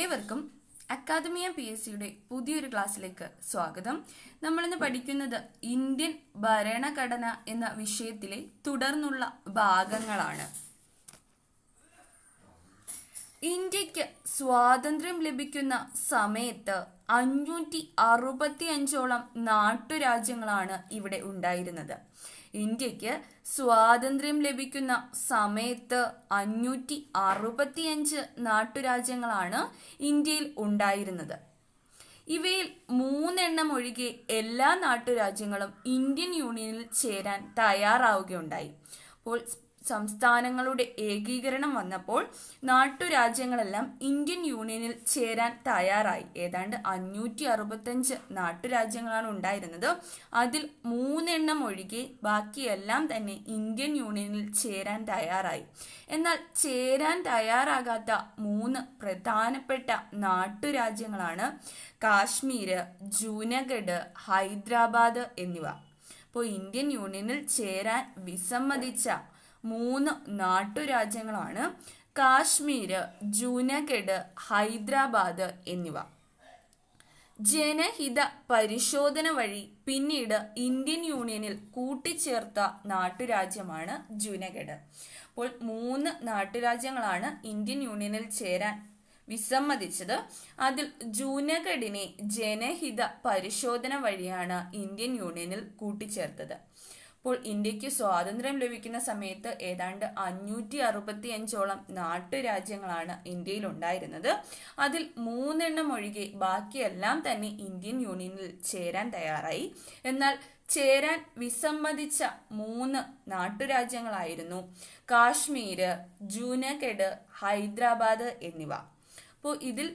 ഏവർക്കും academia P S സിയുടെ പുതിയൊരു ക്ലാസ്സിലേക്ക് സ്വാഗതം നമ്മളിന്ന് പഠിക്കുന്നത് ഇന്ത്യൻ ഭരണഘടന എന്ന വിഷയത്തിലെ തുടർന്നുള്ള ഭാഗങ്ങളാണ് ഇന്ത്യക്ക് സ്വാതന്ത്ര്യം ലഭിക്കുന്ന സമയത്ത് അഞ്ഞൂറ്റി അറുപത്തി അഞ്ചോളം നാട്ടുരാജ്യങ്ങളാണ് ഇവിടെ ഉണ്ടായിരുന്നത് ഇന്ത്യക്ക് സ്വാതന്ത്ര്യം ലഭിക്കുന്ന സമയത്ത് അഞ്ഞൂറ്റി അറുപത്തിയഞ്ച് നാട്ടുരാജ്യങ്ങളാണ് ഇന്ത്യയിൽ ഉണ്ടായിരുന്നത് ഇവയിൽ മൂന്നെണ്ണം ഒഴികെ എല്ലാ നാട്ടുരാജ്യങ്ങളും ഇന്ത്യൻ യൂണിയനിൽ ചേരാൻ തയ്യാറാവുകയുണ്ടായി അപ്പോൾ സംസ്ഥാനങ്ങളുടെ ഏകീകരണം വന്നപ്പോൾ നാട്ടുരാജ്യങ്ങളെല്ലാം ഇന്ത്യൻ യൂണിയനിൽ ചേരാൻ തയ്യാറായി ഏതാണ്ട് അഞ്ഞൂറ്റി അറുപത്തഞ്ച് നാട്ടുരാജ്യങ്ങളാണ് ഉണ്ടായിരുന്നത് അതിൽ മൂന്നെണ്ണം ഒഴികെ ബാക്കിയെല്ലാം തന്നെ ഇന്ത്യൻ യൂണിയനിൽ ചേരാൻ തയ്യാറായി എന്നാൽ ചേരാൻ തയ്യാറാകാത്ത മൂന്ന് പ്രധാനപ്പെട്ട നാട്ടുരാജ്യങ്ങളാണ് കാശ്മീര് ജൂനഗഡ് ഹൈദരാബാദ് എന്നിവ അപ്പോൾ ഇന്ത്യൻ യൂണിയനിൽ ചേരാൻ വിസമ്മതിച്ച മൂന്ന് നാട്ടുരാജ്യങ്ങളാണ് കാശ്മീര് ജൂനഗഡ് ഹൈദരാബാദ് എന്നിവ ജനഹിത പരിശോധന വഴി പിന്നീട് ഇന്ത്യൻ യൂണിയനിൽ കൂട്ടിച്ചേർത്ത നാട്ടുരാജ്യമാണ് ജൂനഗഡ് അപ്പോൾ മൂന്ന് നാട്ടുരാജ്യങ്ങളാണ് ഇന്ത്യൻ യൂണിയനിൽ ചേരാൻ വിസമ്മതിച്ചത് അതിൽ ജൂനഗഡിനെ ജനഹിത പരിശോധന വഴിയാണ് ഇന്ത്യൻ യൂണിയനിൽ കൂട്ടിച്ചേർത്തത് അപ്പോൾ ഇന്ത്യക്ക് സ്വാതന്ത്ര്യം ലഭിക്കുന്ന സമയത്ത് ഏതാണ്ട് അഞ്ഞൂറ്റി അറുപത്തി അഞ്ചോളം നാട്ടുരാജ്യങ്ങളാണ് ഇന്ത്യയിൽ ഉണ്ടായിരുന്നത് അതിൽ മൂന്നെണ്ണം ഒഴികെ ബാക്കിയെല്ലാം തന്നെ ഇന്ത്യൻ യൂണിയനിൽ ചേരാൻ തയ്യാറായി എന്നാൽ ചേരാൻ വിസമ്മതിച്ച മൂന്ന് നാട്ടുരാജ്യങ്ങളായിരുന്നു കാശ്മീർ ജൂനഗഡ് ഹൈദരാബാദ് എന്നിവ അപ്പോൾ ഇതിൽ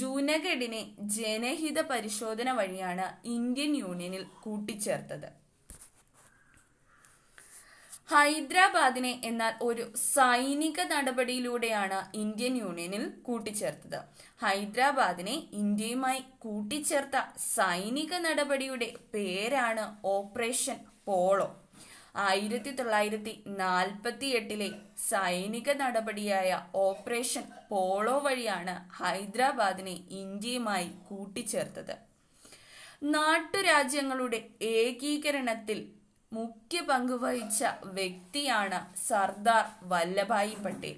ജൂനഗഡിനെ ജനഹിത പരിശോധന വഴിയാണ് ഇന്ത്യൻ യൂണിയനിൽ കൂട്ടിച്ചേർത്തത് ഹൈദരാബാദിനെ എന്നാൽ ഒരു സൈനിക നടപടിയിലൂടെയാണ് ഇന്ത്യൻ യൂണിയനിൽ കൂട്ടിച്ചേർത്തത് ഹൈദരാബാദിനെ ഇന്ത്യയുമായി കൂട്ടിച്ചേർത്ത സൈനിക നടപടിയുടെ പേരാണ് ഓപ്പറേഷൻ പോളോ ആയിരത്തി തൊള്ളായിരത്തി നാൽപ്പത്തി എട്ടിലെ സൈനിക നടപടിയായ ഓപ്പറേഷൻ പോളോ വഴിയാണ് ഹൈദരാബാദിനെ ഇന്ത്യയുമായി കൂട്ടിച്ചേർത്തത് നാട്ടുരാജ്യങ്ങളുടെ ഏകീകരണത്തിൽ മുഖ്യ പങ്ക് വഹിച്ച വ്യക്തിയാണ് സർദാർ വല്ലഭായി പട്ടേൽ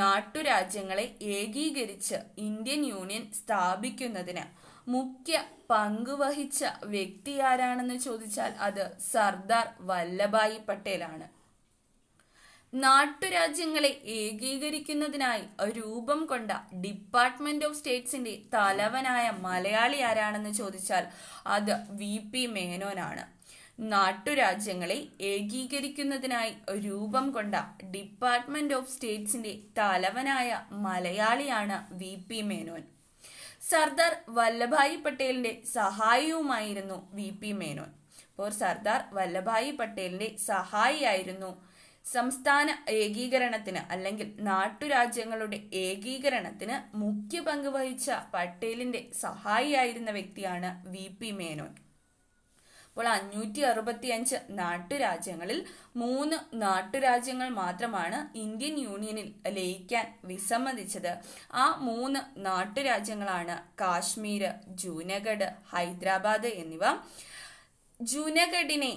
നാട്ടുരാജ്യങ്ങളെ ഏകീകരിച്ച് ഇന്ത്യൻ യൂണിയൻ സ്ഥാപിക്കുന്നതിന് മുഖ്യ പങ്ക് വഹിച്ച വ്യക്തി ആരാണെന്ന് ചോദിച്ചാൽ അത് സർദാർ വല്ലഭായി പട്ടേലാണ് നാട്ടുരാജ്യങ്ങളെ ഏകീകരിക്കുന്നതിനായി രൂപം കൊണ്ട ഡിപ്പാർട്ട്മെന്റ് ഓഫ് സ്റ്റേറ്റ്സിന്റെ തലവനായ മലയാളി ആരാണെന്ന് ചോദിച്ചാൽ അത് വി പി മേനോനാണ് നാട്ടുരാജ്യങ്ങളെ ഏകീകരിക്കുന്നതിനായി രൂപം കൊണ്ട ഡിപ്പാർട്ട്മെന്റ് ഓഫ് സ്റ്റേറ്റ്സിന്റെ തലവനായ മലയാളിയാണ് വി പി മേനോൻ സർദാർ വല്ലഭായി പട്ടേലിന്റെ സഹായിയുമായിരുന്നു വി പി മേനോൻ അപ്പോൾ സർദാർ വല്ലഭായി പട്ടേലിന്റെ സഹായിയായിരുന്നു സംസ്ഥാന ഏകീകരണത്തിന് അല്ലെങ്കിൽ നാട്ടുരാജ്യങ്ങളുടെ ഏകീകരണത്തിന് മുഖ്യ പങ്ക് വഹിച്ച പട്ടേലിന്റെ സഹായിയായിരുന്ന വ്യക്തിയാണ് വി പി മേനോൻ അപ്പോൾ അഞ്ഞൂറ്റി അഞ്ച് നാട്ടുരാജ്യങ്ങളിൽ മൂന്ന് നാട്ടുരാജ്യങ്ങൾ മാത്രമാണ് ഇന്ത്യൻ യൂണിയനിൽ ലയിക്കാൻ വിസമ്മതിച്ചത് ആ മൂന്ന് നാട്ടുരാജ്യങ്ങളാണ് കാശ്മീർ ജൂനഗഡ് ഹൈദരാബാദ് എന്നിവ ജൂനഗഡിനെ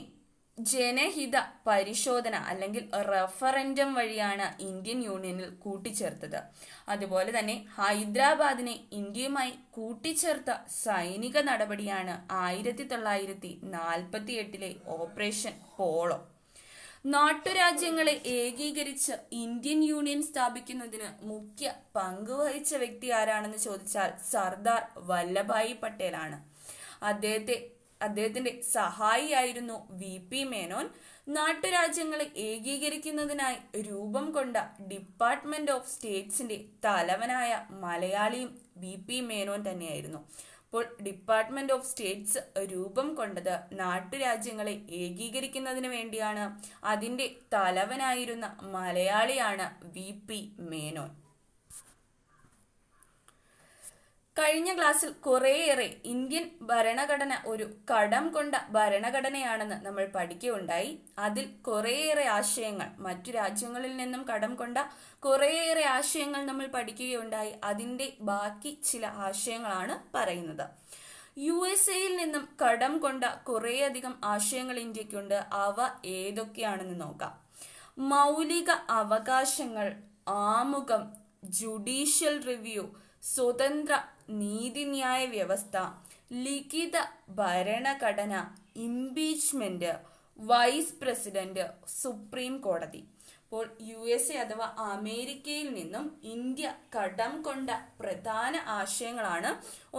ജനഹിത പരിശോധന അല്ലെങ്കിൽ റഫറൻഡം വഴിയാണ് ഇന്ത്യൻ യൂണിയനിൽ കൂട്ടിച്ചേർത്തത് അതുപോലെ തന്നെ ഹൈദരാബാദിനെ ഇന്ത്യയുമായി കൂട്ടിച്ചേർത്ത സൈനിക നടപടിയാണ് ആയിരത്തി തൊള്ളായിരത്തി നാൽപ്പത്തി എട്ടിലെ ഓപ്പറേഷൻ പോളോ നാട്ടുരാജ്യങ്ങളെ ഏകീകരിച്ച് ഇന്ത്യൻ യൂണിയൻ സ്ഥാപിക്കുന്നതിന് മുഖ്യ പങ്ക് വഹിച്ച വ്യക്തി ആരാണെന്ന് ചോദിച്ചാൽ സർദാർ വല്ലഭായി പട്ടേലാണ് അദ്ദേഹത്തെ അദ്ദേഹത്തിന്റെ സഹായിയായിരുന്നു വി പി മേനോൻ നാട്ടുരാജ്യങ്ങളെ ഏകീകരിക്കുന്നതിനായി രൂപം കൊണ്ട ഡിപ്പാർട്ട്മെന്റ് ഓഫ് സ്റ്റേറ്റ്സിന്റെ തലവനായ മലയാളിയും വി പി മേനോൻ തന്നെയായിരുന്നു അപ്പോൾ ഡിപ്പാർട്ട്മെന്റ് ഓഫ് സ്റ്റേറ്റ്സ് രൂപം കൊണ്ടത് നാട്ടുരാജ്യങ്ങളെ ഏകീകരിക്കുന്നതിന് വേണ്ടിയാണ് അതിന്റെ തലവനായിരുന്ന മലയാളിയാണ് വി പി മേനോൻ കഴിഞ്ഞ ക്ലാസ്സിൽ കുറേയേറെ ഇന്ത്യൻ ഭരണഘടന ഒരു കടം കൊണ്ട ഭരണഘടനയാണെന്ന് നമ്മൾ പഠിക്കുകയുണ്ടായി അതിൽ കുറേയേറെ ആശയങ്ങൾ മറ്റു രാജ്യങ്ങളിൽ നിന്നും കടം കൊണ്ട കുറേയേറെ ആശയങ്ങൾ നമ്മൾ പഠിക്കുകയുണ്ടായി അതിൻ്റെ ബാക്കി ചില ആശയങ്ങളാണ് പറയുന്നത് യു എസ് എയിൽ നിന്നും കടം കൊണ്ട കുറേയധികം ആശയങ്ങൾ ഇന്ത്യക്കുണ്ട് അവ ഏതൊക്കെയാണെന്ന് നോക്കാം മൗലിക അവകാശങ്ങൾ ആമുഖം ജുഡീഷ്യൽ റിവ്യൂ സ്വതന്ത്ര നീതിന്യായ വ്യവസ്ഥ ലിഖിത ഭരണഘടന ഇംപീച്ച്മെന്റ് വൈസ് പ്രസിഡന്റ് സുപ്രീം കോടതി അപ്പോൾ യു എസ് എ അഥവാ അമേരിക്കയിൽ നിന്നും ഇന്ത്യ കടം കൊണ്ട പ്രധാന ആശയങ്ങളാണ്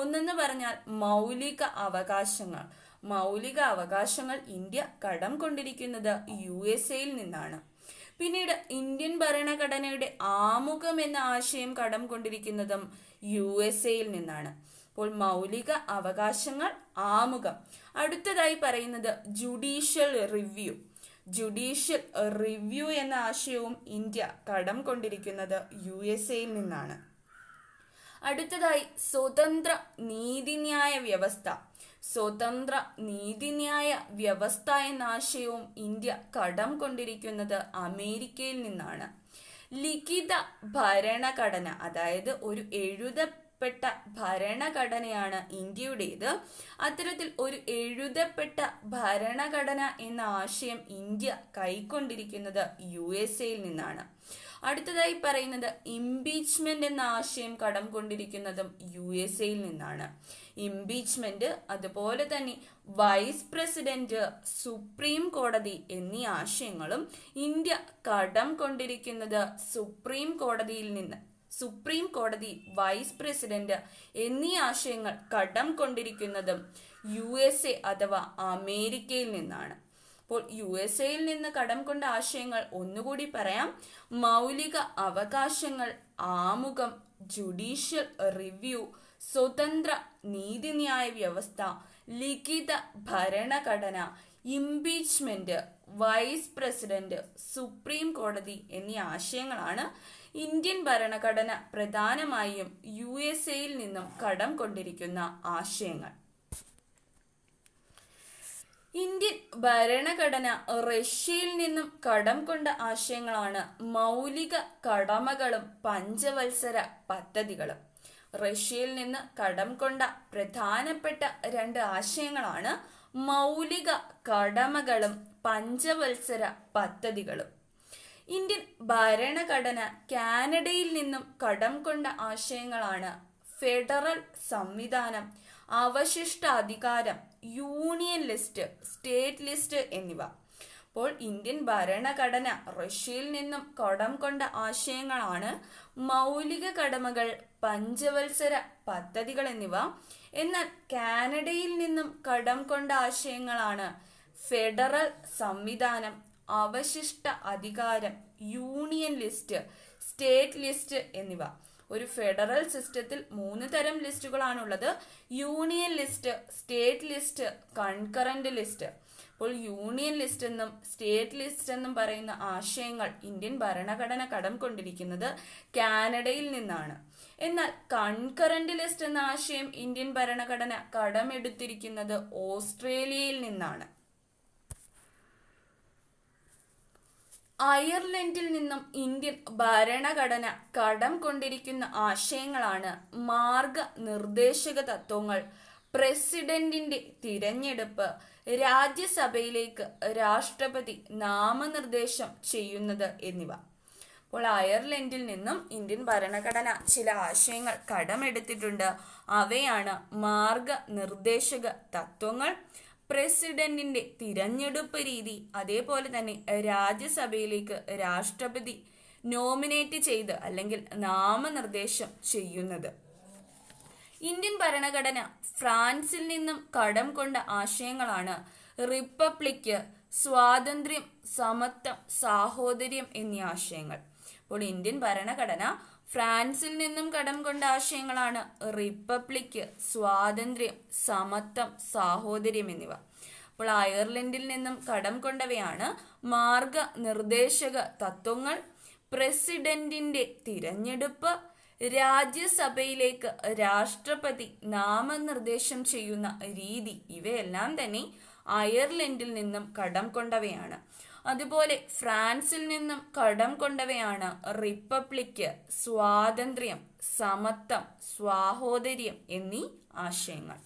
ഒന്നെന്ന് പറഞ്ഞാൽ മൗലിക അവകാശങ്ങൾ മൗലിക അവകാശങ്ങൾ ഇന്ത്യ കടം കൊണ്ടിരിക്കുന്നത് യു എസ് എയിൽ നിന്നാണ് പിന്നീട് ഇന്ത്യൻ ഭരണഘടനയുടെ ആമുഖം എന്ന ആശയം കടം കൊണ്ടിരിക്കുന്നതും യു എസ് എയിൽ നിന്നാണ് അപ്പോൾ മൗലിക അവകാശങ്ങൾ ആമുഖം അടുത്തതായി പറയുന്നത് ജുഡീഷ്യൽ റിവ്യൂ ജുഡീഷ്യൽ റിവ്യൂ എന്ന ആശയവും ഇന്ത്യ കടം കൊണ്ടിരിക്കുന്നത് യു എസ് എയിൽ നിന്നാണ് അടുത്തതായി സ്വതന്ത്ര നീതിന്യായ വ്യവസ്ഥ സ്വതന്ത്ര നീതിന്യായ വ്യവസ്ഥ എന്ന ആശയവും ഇന്ത്യ കടം കൊണ്ടിരിക്കുന്നത് അമേരിക്കയിൽ നിന്നാണ് ലിഖിത ഭരണഘടന അതായത് ഒരു എഴുത എഴുതപ്പെട്ട ഭരണഘടനയാണ് ഇന്ത്യയുടേത് അത്തരത്തിൽ ഒരു എഴുതപ്പെട്ട ഭരണഘടന എന്ന ആശയം ഇന്ത്യ കൈക്കൊണ്ടിരിക്കുന്നത് യു എസ് എയിൽ നിന്നാണ് അടുത്തതായി പറയുന്നത് ഇംപീച്ച്മെന്റ് എന്ന ആശയം കടം കൊണ്ടിരിക്കുന്നതും യു എസ് എയിൽ നിന്നാണ് ഇംപീച്ച്മെന്റ് അതുപോലെ തന്നെ വൈസ് പ്രസിഡന്റ് സുപ്രീം കോടതി എന്നീ ആശയങ്ങളും ഇന്ത്യ കടം കൊണ്ടിരിക്കുന്നത് സുപ്രീം കോടതിയിൽ നിന്ന് സുപ്രീം കോടതി വൈസ് പ്രസിഡന്റ് എന്നീ ആശയങ്ങൾ കടം കൊണ്ടിരിക്കുന്നതും യു എസ് എ അഥവാ അമേരിക്കയിൽ നിന്നാണ് അപ്പോൾ യു എസ് എയിൽ നിന്ന് കടം കൊണ്ട ആശയങ്ങൾ ഒന്നുകൂടി പറയാം മൗലിക അവകാശങ്ങൾ ആമുഖം ജുഡീഷ്യൽ റിവ്യൂ സ്വതന്ത്ര നീതിന്യായ വ്യവസ്ഥ ലിഖിത ഭരണഘടന ഇംപീച്ച്മെന്റ് വൈസ് പ്രസിഡന്റ് സുപ്രീം കോടതി എന്നീ ആശയങ്ങളാണ് ഇന്ത്യൻ ഭരണഘടന പ്രധാനമായും യു എസ് എയിൽ നിന്നും കടം കൊണ്ടിരിക്കുന്ന ആശയങ്ങൾ ഇന്ത്യൻ ഭരണഘടന റഷ്യയിൽ നിന്നും കടം കൊണ്ട ആശയങ്ങളാണ് മൗലിക കടമകളും പഞ്ചവത്സര പദ്ധതികളും റഷ്യയിൽ നിന്ന് കടം കൊണ്ട പ്രധാനപ്പെട്ട രണ്ട് ആശയങ്ങളാണ് മൗലിക കടമകളും പഞ്ചവത്സര പദ്ധതികളും ഇന്ത്യൻ ഭരണഘടന കാനഡയിൽ നിന്നും കടം കൊണ്ട ആശയങ്ങളാണ് ഫെഡറൽ സംവിധാനം അവശിഷ്ട അധികാരം യൂണിയൻ ലിസ്റ്റ് സ്റ്റേറ്റ് ലിസ്റ്റ് എന്നിവ അപ്പോൾ ഇന്ത്യൻ ഭരണഘടന റഷ്യയിൽ നിന്നും കടം കൊണ്ട ആശയങ്ങളാണ് മൗലിക കടമകൾ പഞ്ചവത്സര പദ്ധതികൾ എന്നിവ എന്നാൽ കാനഡയിൽ നിന്നും കടം കൊണ്ട ആശയങ്ങളാണ് ഫെഡറൽ സംവിധാനം അവശിഷ്ട അധികാരം യൂണിയൻ ലിസ്റ്റ് സ്റ്റേറ്റ് ലിസ്റ്റ് എന്നിവ ഒരു ഫെഡറൽ സിസ്റ്റത്തിൽ മൂന്ന് തരം ലിസ്റ്റുകളാണുള്ളത് union list state list concurrent list അപ്പോൾ യൂണിയൻ ലിസ്റ്റ് എന്നും സ്റ്റേറ്റ് ലിസ്റ്റ് എന്നും പറയുന്ന ആശയങ്ങൾ ഇന്ത്യൻ ഭരണഘടന കടം കൊണ്ടിരിക്കുന്നത് കാനഡയിൽ നിന്നാണ് എന്നാൽ കൺകറന്റ് ലിസ്റ്റ് എന്ന ആശയം ഇന്ത്യൻ ഭരണഘടന കടമെടുത്തിരിക്കുന്നത് ഓസ്ട്രേലിയയിൽ നിന്നാണ് അയർലൻഡിൽ നിന്നും ഇന്ത്യൻ ഭരണഘടന കടം കൊണ്ടിരിക്കുന്ന ആശയങ്ങളാണ് മാർഗ നിർദ്ദേശക തത്വങ്ങൾ പ്രസിഡന്റിന്റെ തിരഞ്ഞെടുപ്പ് രാജ്യസഭയിലേക്ക് രാഷ്ട്രപതി നാമനിർദ്ദേശം ചെയ്യുന്നത് എന്നിവ അപ്പോൾ അയർലൻഡിൽ നിന്നും ഇന്ത്യൻ ഭരണഘടന ചില ആശയങ്ങൾ കടമെടുത്തിട്ടുണ്ട് അവയാണ് മാർഗ നിർദ്ദേശക തത്വങ്ങൾ പ്രസിഡന്റിന്റെ തിരഞ്ഞെടുപ്പ് രീതി അതേപോലെ തന്നെ രാജ്യസഭയിലേക്ക് രാഷ്ട്രപതി നോമിനേറ്റ് ചെയ്ത് അല്ലെങ്കിൽ നാമനിർദ്ദേശം ചെയ്യുന്നത് ഇന്ത്യൻ ഭരണഘടന ഫ്രാൻസിൽ നിന്നും കടം കൊണ്ട ആശയങ്ങളാണ് റിപ്പബ്ലിക് സ്വാതന്ത്ര്യം സമത്വം സാഹോദര്യം എന്നീ ആശയങ്ങൾ അപ്പോൾ ഇന്ത്യൻ ഭരണഘടന ഫ്രാൻസിൽ നിന്നും കടം കൊണ്ട ആശയങ്ങളാണ് റിപ്പബ്ലിക് സ്വാതന്ത്ര്യം സമത്വം സാഹോദര്യം എന്നിവ അപ്പോൾ അയർലൻഡിൽ നിന്നും കടം കൊണ്ടവയാണ് മാർഗ നിർദ്ദേശക തത്വങ്ങൾ പ്രസിഡന്റിന്റെ തിരഞ്ഞെടുപ്പ് രാജ്യസഭയിലേക്ക് രാഷ്ട്രപതി നാമനിർദ്ദേശം ചെയ്യുന്ന രീതി ഇവയെല്ലാം തന്നെ അയർലൻഡിൽ നിന്നും കടം കൊണ്ടവയാണ് അതുപോലെ ഫ്രാൻസിൽ നിന്നും കടം കൊണ്ടവയാണ് റിപ്പബ്ലിക്ക് സ്വാതന്ത്ര്യം സമത്വം സ്വാഹോദര്യം എന്നീ ആശയങ്ങൾ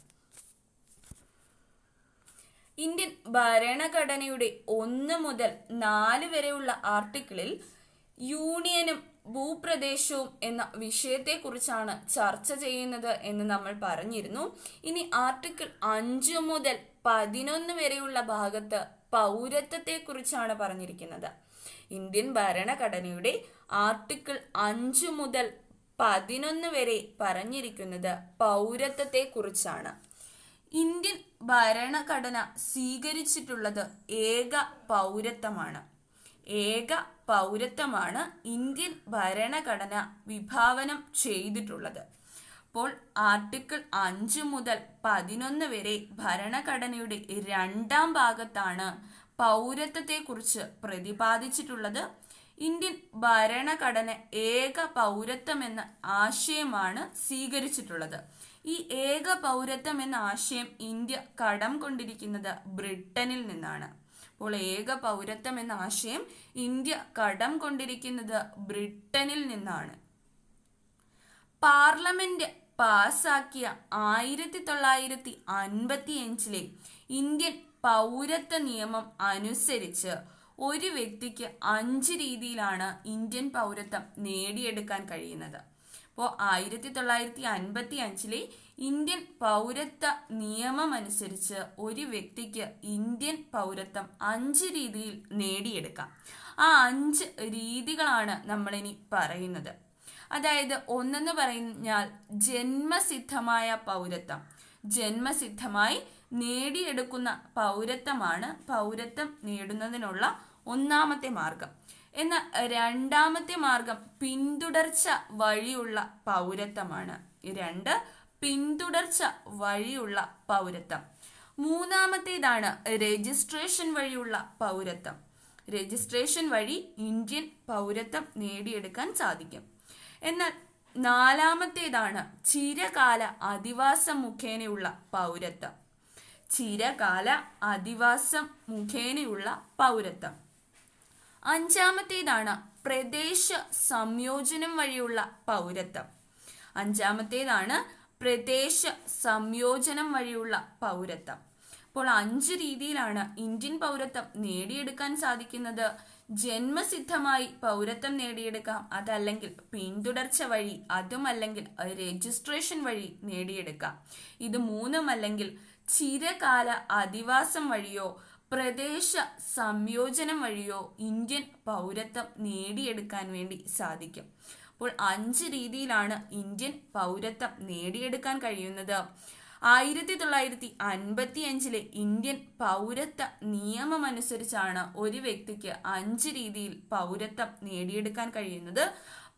ഇന്ത്യൻ ഭരണഘടനയുടെ ഒന്ന് മുതൽ നാല് വരെയുള്ള ആർട്ടിക്കിളിൽ യൂണിയനും ഭൂപ്രദേശവും എന്ന വിഷയത്തെക്കുറിച്ചാണ് ചർച്ച ചെയ്യുന്നത് എന്ന് നമ്മൾ പറഞ്ഞിരുന്നു ഇനി ആർട്ടിക്കിൾ അഞ്ചു മുതൽ പതിനൊന്ന് വരെയുള്ള ഭാഗത്ത് പൗരത്വത്തെക്കുറിച്ചാണ് പറഞ്ഞിരിക്കുന്നത് ഇന്ത്യൻ ഭരണഘടനയുടെ ആർട്ടിക്കിൾ അഞ്ചു മുതൽ പതിനൊന്ന് വരെ പറഞ്ഞിരിക്കുന്നത് പൗരത്വത്തെക്കുറിച്ചാണ് ഇന്ത്യൻ ഭരണഘടന സ്വീകരിച്ചിട്ടുള്ളത് ഏക പൗരത്വമാണ് ഏക പൗരത്വമാണ് ഇന്ത്യൻ ഭരണഘടന വിഭാവനം ചെയ്തിട്ടുള്ളത് അപ്പോൾ ആർട്ടിക്കിൾ അഞ്ച് മുതൽ പതിനൊന്ന് വരെ ഭരണഘടനയുടെ രണ്ടാം ഭാഗത്താണ് പൗരത്വത്തെക്കുറിച്ച് പ്രതിപാദിച്ചിട്ടുള്ളത് ഇന്ത്യൻ ഭരണഘടന ഏക പൗരത്വം എന്ന ആശയമാണ് സ്വീകരിച്ചിട്ടുള്ളത് ഈ ഏക പൗരത്വം എന്ന ആശയം ഇന്ത്യ കടം കൊണ്ടിരിക്കുന്നത് ബ്രിട്ടനിൽ നിന്നാണ് അപ്പോൾ ഏക പൗരത്വം എന്ന ആശയം ഇന്ത്യ കടം കൊണ്ടിരിക്കുന്നത് ബ്രിട്ടനിൽ നിന്നാണ് പാർലമെന്റ് പാസാക്കിയ ആയിരത്തി തൊള്ളായിരത്തി അഞ്ചിലെ ഇന്ത്യൻ പൗരത്വ നിയമം അനുസരിച്ച് ഒരു വ്യക്തിക്ക് അഞ്ച് രീതിയിലാണ് ഇന്ത്യൻ പൗരത്വം നേടിയെടുക്കാൻ കഴിയുന്നത് അപ്പോൾ ആയിരത്തി തൊള്ളായിരത്തി അൻപത്തി അഞ്ചിലെ ഇന്ത്യൻ പൗരത്വ നിയമം അനുസരിച്ച് ഒരു വ്യക്തിക്ക് ഇന്ത്യൻ പൗരത്വം അഞ്ച് രീതിയിൽ നേടിയെടുക്കാം ആ അഞ്ച് രീതികളാണ് നമ്മളിനി പറയുന്നത് അതായത് ഒന്നെന്ന് പറഞ്ഞാൽ ജന്മസിദ്ധമായ പൗരത്വം ജന്മസിദ്ധമായി നേടിയെടുക്കുന്ന പൗരത്വമാണ് പൗരത്വം നേടുന്നതിനുള്ള ഒന്നാമത്തെ മാർഗം എന്നാൽ രണ്ടാമത്തെ മാർഗം പിന്തുടർച്ച വഴിയുള്ള പൗരത്വമാണ് രണ്ട് പിന്തുടർച്ച വഴിയുള്ള പൗരത്വം മൂന്നാമത്തേതാണ് രജിസ്ട്രേഷൻ വഴിയുള്ള പൗരത്വം രജിസ്ട്രേഷൻ വഴി ഇന്ത്യൻ പൗരത്വം നേടിയെടുക്കാൻ സാധിക്കും എന്നാൽ നാലാമത്തേതാണ് ചിരകാല അധിവാസം മുഖേനയുള്ള പൗരത്വം ചിരകാല അധിവാസം മുഖേനയുള്ള പൗരത്വം അഞ്ചാമത്തേതാണ് പ്രദേശ സംയോജനം വഴിയുള്ള പൗരത്വം അഞ്ചാമത്തേതാണ് പ്രദേശ സംയോജനം വഴിയുള്ള പൗരത്വം അപ്പോൾ അഞ്ച് രീതിയിലാണ് ഇന്ത്യൻ പൗരത്വം നേടിയെടുക്കാൻ സാധിക്കുന്നത് ജന്മസിദ്ധമായി പൗരത്വം നേടിയെടുക്കാം അതല്ലെങ്കിൽ പിന്തുടർച്ച വഴി അതുമല്ലെങ്കിൽ രജിസ്ട്രേഷൻ വഴി നേടിയെടുക്കാം ഇത് മൂന്നുമല്ലെങ്കിൽ ചിരകാല അധിവാസം വഴിയോ പ്രദേശ സംയോജനം വഴിയോ ഇന്ത്യൻ പൗരത്വം നേടിയെടുക്കാൻ വേണ്ടി സാധിക്കും അപ്പോൾ അഞ്ച് രീതിയിലാണ് ഇന്ത്യൻ പൗരത്വം നേടിയെടുക്കാൻ കഴിയുന്നത് ആയിരത്തി തൊള്ളായിരത്തി അൻപത്തി അഞ്ചിലെ ഇന്ത്യൻ പൗരത്വ നിയമം അനുസരിച്ചാണ് ഒരു വ്യക്തിക്ക് അഞ്ച് രീതിയിൽ പൗരത്വം നേടിയെടുക്കാൻ കഴിയുന്നത്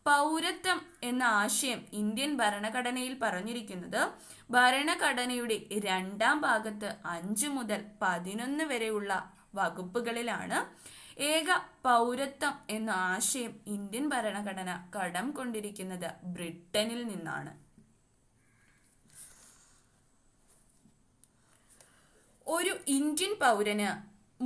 പൗരത്വം എന്ന ആശയം ഇന്ത്യൻ ഭരണഘടനയിൽ പറഞ്ഞിരിക്കുന്നത് ഭരണഘടനയുടെ രണ്ടാം ഭാഗത്ത് അഞ്ചു മുതൽ പതിനൊന്ന് വരെയുള്ള വകുപ്പുകളിലാണ് ഏക പൗരത്വം എന്ന ആശയം ഇന്ത്യൻ ഭരണഘടന കടം കൊണ്ടിരിക്കുന്നത് ബ്രിട്ടനിൽ നിന്നാണ് ഒരു ഇന്ത്യൻ പൗരന്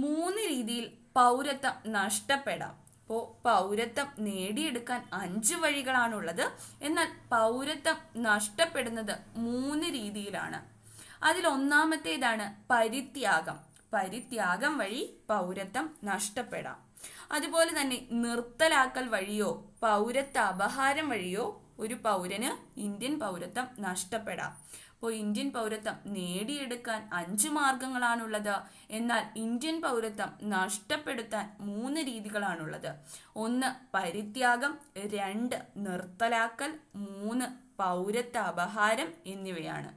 മൂന്ന് രീതിയിൽ പൗരത്വം നഷ്ടപ്പെടാം അപ്പോൾ പൗരത്വം നേടിയെടുക്കാൻ അഞ്ച് വഴികളാണുള്ളത് എന്നാൽ പൗരത്വം നഷ്ടപ്പെടുന്നത് മൂന്ന് രീതിയിലാണ് അതിൽ ഒന്നാമത്തേതാണ് പരിത്യാഗം പരിത്യാഗം വഴി പൗരത്വം നഷ്ടപ്പെടാം അതുപോലെ തന്നെ നിർത്തലാക്കൽ വഴിയോ പൗരത്വ അപഹാരം വഴിയോ ഒരു പൗരന് ഇന്ത്യൻ പൗരത്വം നഷ്ടപ്പെടാം ഇപ്പോൾ ഇന്ത്യൻ പൗരത്വം നേടിയെടുക്കാൻ അഞ്ച് മാർഗങ്ങളാണുള്ളത് എന്നാൽ ഇന്ത്യൻ പൗരത്വം നഷ്ടപ്പെടുത്താൻ മൂന്ന് രീതികളാണുള്ളത് ഒന്ന് പരിത്യാഗം രണ്ട് നിർത്തലാക്കൽ മൂന്ന് പൗരത്വ അപഹാരം എന്നിവയാണ്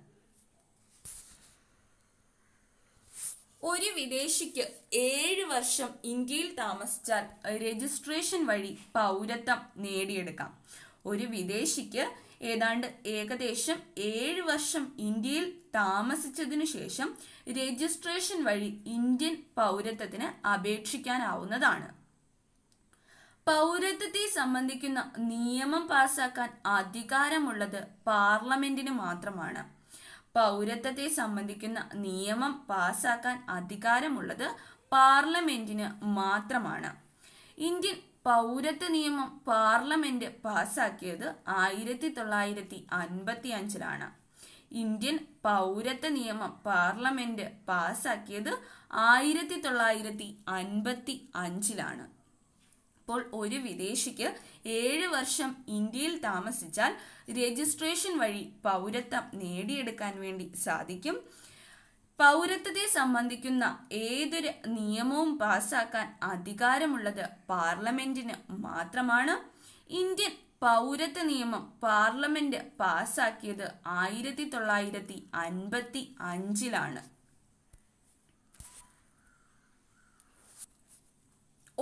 ഒരു വിദേശിക്ക് ഏഴ് വർഷം ഇന്ത്യയിൽ താമസിച്ചാൽ രജിസ്ട്രേഷൻ വഴി പൗരത്വം നേടിയെടുക്കാം ഒരു വിദേശിക്ക് ഏതാണ്ട് ഏകദേശം ഏഴ് വർഷം ഇന്ത്യയിൽ താമസിച്ചതിനു ശേഷം രജിസ്ട്രേഷൻ വഴി ഇന്ത്യൻ പൗരത്വത്തിന് അപേക്ഷിക്കാനാവുന്നതാണ് പൗരത്വത്തെ സംബന്ധിക്കുന്ന നിയമം പാസാക്കാൻ അധികാരമുള്ളത് പാർലമെന്റിന് മാത്രമാണ് പൗരത്വത്തെ സംബന്ധിക്കുന്ന നിയമം പാസാക്കാൻ അധികാരമുള്ളത് പാർലമെന്റിന് മാത്രമാണ് ഇന്ത്യൻ പൗരത്വ നിയമം പാർലമെന്റ് പാസാക്കിയത് ആയിരത്തി തൊള്ളായിരത്തി അൻപത്തി അഞ്ചിലാണ് ഇന്ത്യൻ പൗരത്വ നിയമം പാർലമെന്റ് പാസാക്കിയത് ആയിരത്തി തൊള്ളായിരത്തി അൻപത്തി അഞ്ചിലാണ് അപ്പോൾ ഒരു വിദേശിക്ക് ഏഴ് വർഷം ഇന്ത്യയിൽ താമസിച്ചാൽ രജിസ്ട്രേഷൻ വഴി പൗരത്വം നേടിയെടുക്കാൻ വേണ്ടി സാധിക്കും പൗരത്വത്തെ സംബന്ധിക്കുന്ന ഏതൊരു നിയമവും പാസാക്കാൻ അധികാരമുള്ളത് പാർലമെന്റിന് മാത്രമാണ് ഇന്ത്യൻ പൗരത്വ നിയമം പാർലമെന്റ് പാസാക്കിയത് ആയിരത്തി തൊള്ളായിരത്തി അൻപത്തി അഞ്ചിലാണ്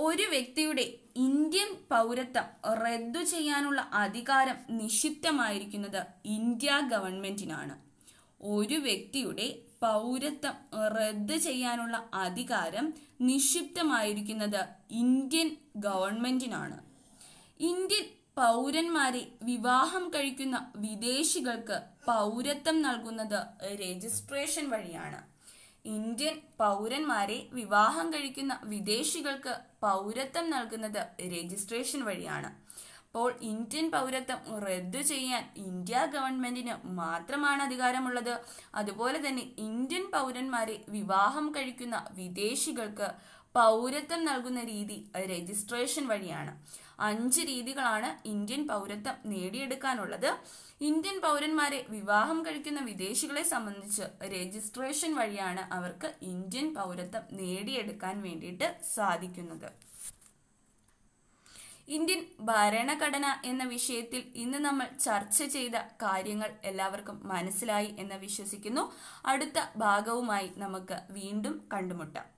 ഒരു വ്യക്തിയുടെ ഇന്ത്യൻ പൗരത്വം റദ്ദു ചെയ്യാനുള്ള അധികാരം നിഷിദ്ധമായിരിക്കുന്നത് ഇന്ത്യ ഗവൺമെന്റിനാണ് ഒരു വ്യക്തിയുടെ പൗരത്വം റദ്ദ് ചെയ്യാനുള്ള അധികാരം നിക്ഷിപ്തമായിരിക്കുന്നത് ഇന്ത്യൻ ഗവൺമെന്റിനാണ് ഇന്ത്യൻ പൗരന്മാരെ വിവാഹം കഴിക്കുന്ന വിദേശികൾക്ക് പൗരത്വം നൽകുന്നത് രജിസ്ട്രേഷൻ വഴിയാണ് ഇന്ത്യൻ പൗരന്മാരെ വിവാഹം കഴിക്കുന്ന വിദേശികൾക്ക് പൗരത്വം നൽകുന്നത് രജിസ്ട്രേഷൻ വഴിയാണ് അപ്പോൾ ഇന്ത്യൻ പൗരത്വം റദ്ദു ചെയ്യാൻ ഇന്ത്യ ഗവൺമെന്റിന് മാത്രമാണ് അധികാരമുള്ളത് അതുപോലെ തന്നെ ഇന്ത്യൻ പൗരന്മാരെ വിവാഹം കഴിക്കുന്ന വിദേശികൾക്ക് പൗരത്വം നൽകുന്ന രീതി രജിസ്ട്രേഷൻ വഴിയാണ് അഞ്ച് രീതികളാണ് ഇന്ത്യൻ പൗരത്വം നേടിയെടുക്കാനുള്ളത് ഇന്ത്യൻ പൗരന്മാരെ വിവാഹം കഴിക്കുന്ന വിദേശികളെ സംബന്ധിച്ച് രജിസ്ട്രേഷൻ വഴിയാണ് അവർക്ക് ഇന്ത്യൻ പൗരത്വം നേടിയെടുക്കാൻ വേണ്ടിയിട്ട് സാധിക്കുന്നത് ഇന്ത്യൻ ഭരണഘടന എന്ന വിഷയത്തിൽ ഇന്ന് നമ്മൾ ചർച്ച ചെയ്ത കാര്യങ്ങൾ എല്ലാവർക്കും മനസ്സിലായി എന്ന് വിശ്വസിക്കുന്നു അടുത്ത ഭാഗവുമായി നമുക്ക് വീണ്ടും കണ്ടുമുട്ടാം